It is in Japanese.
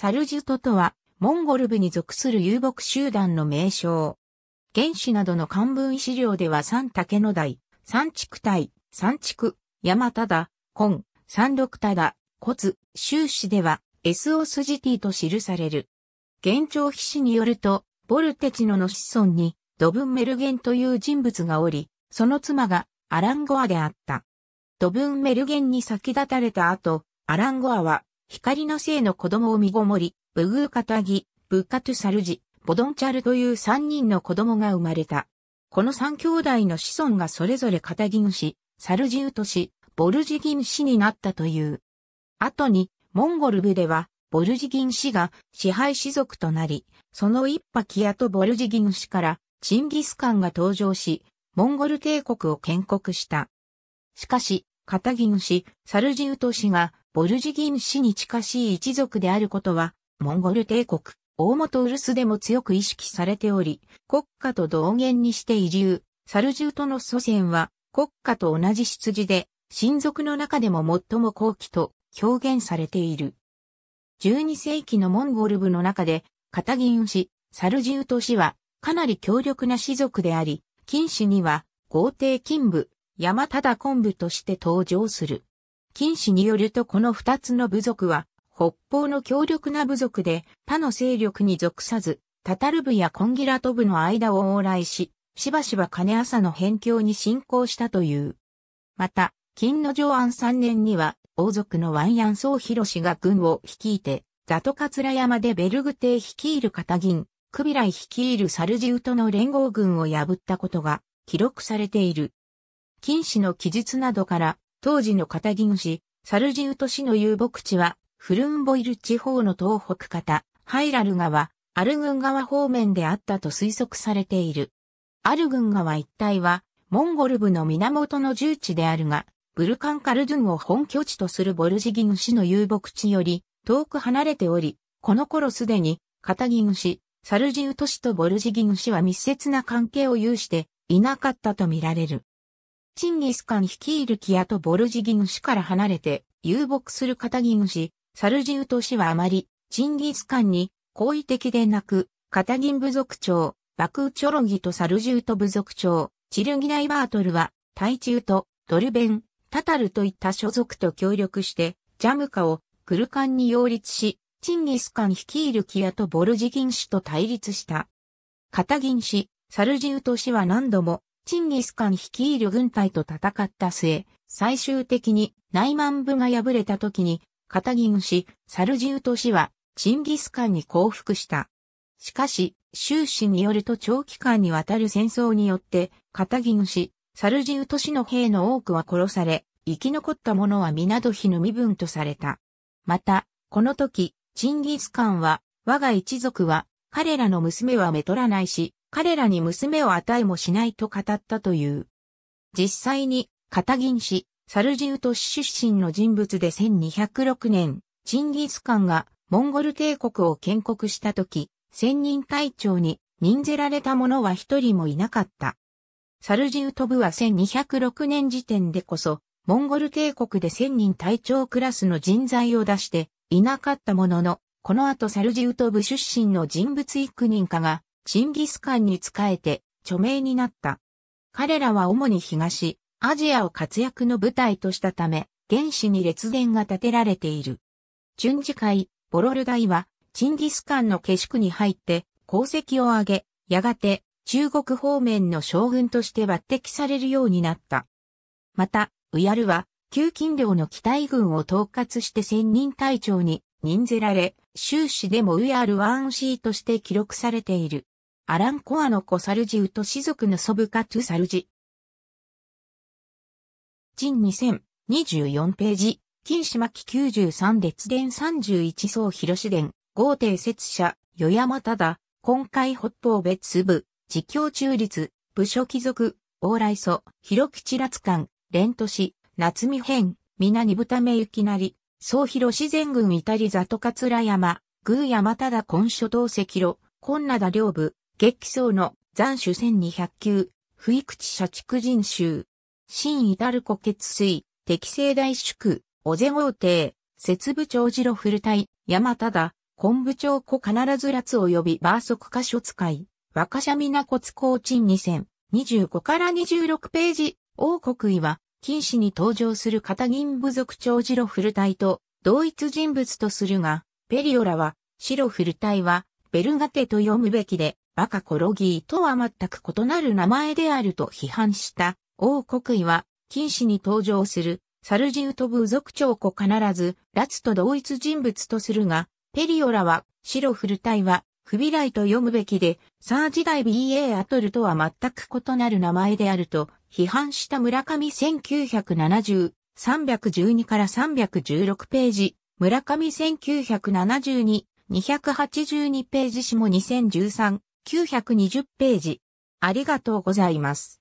サルジュトとは、モンゴル部に属する遊牧集団の名称。原始などの漢文資料では三竹の台、三畜隊、三畜、山田だ、根、三六田だ、骨、終始では、S オスジティと記される。現状筆史によると、ボルテチノの子孫に、ドブンメルゲンという人物がおり、その妻がアランゴアであった。ドブンメルゲンに先立たれた後、アランゴアは光の性の子供を身ごもり、ブグーカタギ、ブッカトゥサルジ、ボドンチャルという三人の子供が生まれた。この三兄弟の子孫がそれぞれカタギヌシ、サルジウトシ、ボルジギンシになったという。後に、モンゴル部では、ボルジギン氏が支配氏族となり、その一派キアとボルジギン氏からチンギスカンが登場し、モンゴル帝国を建国した。しかし、片銀氏、サルジウト氏が、ボルジギン氏に近しい一族であることは、モンゴル帝国、大元ウルスでも強く意識されており、国家と同源にして移住、サルジウトの祖先は、国家と同じ羊で、親族の中でも最も高貴と表現されている。12世紀のモンゴル部の中で、片銀氏、サルジウト氏は、かなり強力な氏族であり、金氏には、豪邸金部、山忠昆布として登場する。近史によるとこの二つの部族は、北方の強力な部族で他の勢力に属さず、タタル部やコンギラト部の間を往来し、しばしば金朝の辺境に侵攻したという。また、金の上安三年には、王族のワンヤンヒロシが軍を率いて、ザトカツラ山でベルグ帝率いる片銀、クビライ率いるサルジウとの連合軍を破ったことが記録されている。近史の記述などから、当時の片銀市、サルジウト市の遊牧地は、フルンボイル地方の東北方、ハイラル川、アルグン川方面であったと推測されている。アルグン川一帯は、モンゴル部の源の重地であるが、ブルカンカルドゥンを本拠地とするボルジギン氏の遊牧地より、遠く離れており、この頃すでに、カタギン市、サルジウト氏とボルジギン氏は密接な関係を有していなかったとみられる。チンギスカン率いるキアとボルジギヌ氏から離れて遊牧するカタギヌ氏、サルジウト氏はあまり、チンギスカンに好意的でなく、カタギン部族長、バクーチョロギとサルジウト部族長、チルギナイバートルは、タイチウト、ドルベン、タタルといった所属と協力して、ジャムカをクルカンに擁立し、チンギスカン率いるキアとボルジギン氏と対立した。カタギン氏、サルジウト氏は何度もチンギスカン率いる軍隊と戦った末、最終的に内満部が敗れた時に、片銀氏、サルジウト氏は、チンギスカンに降伏した。しかし、終始によると長期間にわたる戦争によって、片銀氏、サルジウト氏の兵の多くは殺され、生き残った者は港日の身分とされた。また、この時、チンギスカンは、我が一族は、彼らの娘はめとらないし、彼らに娘を与えもしないと語ったという。実際に、片銀氏、サルジウト氏出身の人物で1206年、チンギスカンがモンゴル帝国を建国した時、千人隊長に任ぜられた者は一人もいなかった。サルジウト部は1206年時点でこそ、モンゴル帝国で千人隊長クラスの人材を出していなかったものの、この後サルジウト部出身の人物幾人かがチンギスカンに仕えて著名になった。彼らは主に東、アジアを活躍の舞台としたため、原始に列伝が建てられている。チュンジボロル大は、チンギスカンの下宿に入って、功績を挙げ、やがて、中国方面の将軍として抜擢されるようになった。また、ウヤルは、旧金領の機体軍を統括して専人隊長に任せられ、終始でもウヤルワンシーとして記録されている。アランコアの子サルジウト氏族の祖部カトゥサルジ。ジン2024ページ、金島木93列伝31層広市伝、豪邸説者、与山忠、今回北方別部、自供中立、部署貴族、往来祖、広吉辣館、連都市、夏見編、皆に豚目行きなり、総広自然軍イタリ里ツ桂山、宮山忠根諸島赤路、今灘両部、激走の残首1200級、不育地社畜人衆。新至る古血水、適正大宿、尾瀬豪邸、節部長次郎古隊、山忠、昆部長子必ず辣及びバーク箇所使い、若者皆骨高鎮2000、25から26ページ、王国位は、近史に登場する片銀部族長次郎古隊と、同一人物とするが、ペリオラは、白古隊は、ベルガテと読むべきで、バカコロギーとは全く異なる名前であると批判した王国威は、禁止に登場するサルジウト部族長子必ず、ラツと同一人物とするが、ペリオラは、白タイは、フビライと読むべきで、サー時代 BA アトルとは全く異なる名前であると、批判した村上1970、312から316ページ、村上1972、282ページ下2013、920ページ。ありがとうございます。